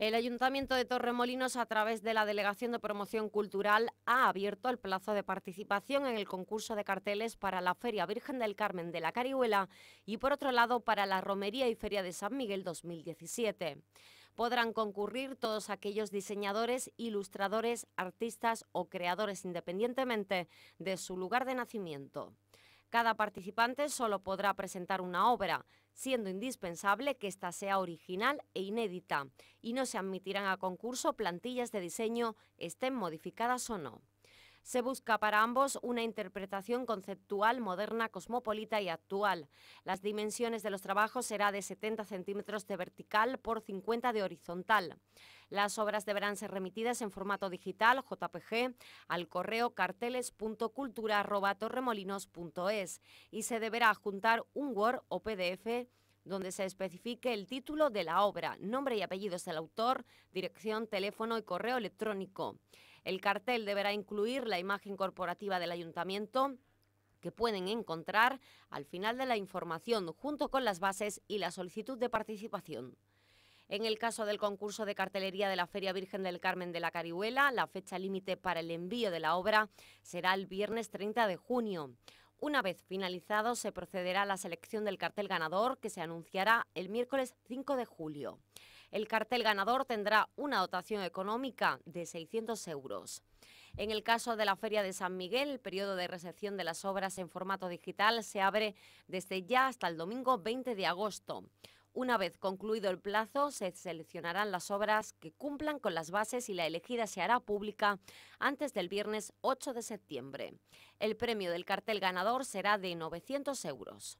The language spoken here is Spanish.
El Ayuntamiento de Torremolinos, a través de la Delegación de Promoción Cultural, ha abierto el plazo de participación en el concurso de carteles para la Feria Virgen del Carmen de la Carihuela y, por otro lado, para la Romería y Feria de San Miguel 2017. Podrán concurrir todos aquellos diseñadores, ilustradores, artistas o creadores independientemente de su lugar de nacimiento. Cada participante solo podrá presentar una obra, siendo indispensable que ésta sea original e inédita, y no se admitirán a concurso plantillas de diseño, estén modificadas o no se busca para ambos una interpretación conceptual, moderna, cosmopolita y actual. Las dimensiones de los trabajos será de 70 centímetros de vertical por 50 de horizontal. Las obras deberán ser remitidas en formato digital, JPG, al correo carteles.cultura.torremolinos.es y se deberá adjuntar un Word o PDF donde se especifique el título de la obra, nombre y apellidos del autor, dirección, teléfono y correo electrónico. El cartel deberá incluir la imagen corporativa del ayuntamiento que pueden encontrar al final de la información junto con las bases y la solicitud de participación. En el caso del concurso de cartelería de la Feria Virgen del Carmen de la Carihuela, la fecha límite para el envío de la obra será el viernes 30 de junio. Una vez finalizado, se procederá a la selección del cartel ganador que se anunciará el miércoles 5 de julio. El cartel ganador tendrá una dotación económica de 600 euros. En el caso de la Feria de San Miguel, el periodo de recepción de las obras en formato digital se abre desde ya hasta el domingo 20 de agosto. Una vez concluido el plazo, se seleccionarán las obras que cumplan con las bases y la elegida se hará pública antes del viernes 8 de septiembre. El premio del cartel ganador será de 900 euros.